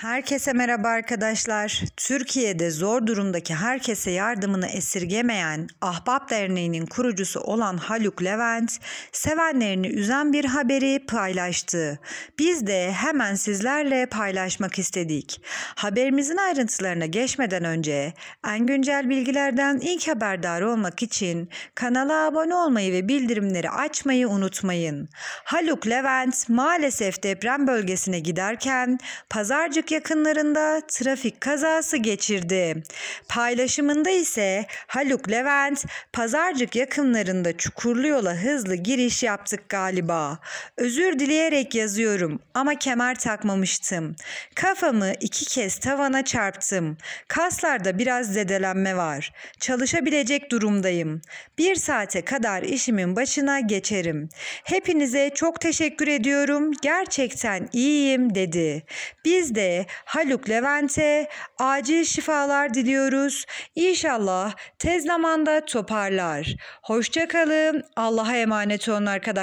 Herkese merhaba arkadaşlar. Türkiye'de zor durumdaki herkese yardımını esirgemeyen Ahbap Derneği'nin kurucusu olan Haluk Levent, sevenlerini üzen bir haberi paylaştı. Biz de hemen sizlerle paylaşmak istedik. Haberimizin ayrıntılarına geçmeden önce en güncel bilgilerden ilk haberdar olmak için kanala abone olmayı ve bildirimleri açmayı unutmayın. Haluk Levent maalesef deprem bölgesine giderken pazarcı yakınlarında trafik kazası geçirdi. Paylaşımında ise Haluk Levent, Pazarcık yakınlarında çukurlu yola hızlı giriş yaptık galiba. Özür dileyerek yazıyorum ama kemer takmamıştım. Kafamı iki kez tavana çarptım. Kaslarda biraz zedelenme var. Çalışabilecek durumdayım. Bir saate kadar işimin başına geçerim. Hepinize çok teşekkür ediyorum. Gerçekten iyiyim dedi. Biz de Haluk Levent'e acil şifalar diliyoruz. İnşallah tez zamanda toparlar. Hoşçakalın. Allah'a emanet olun arkadaşlar.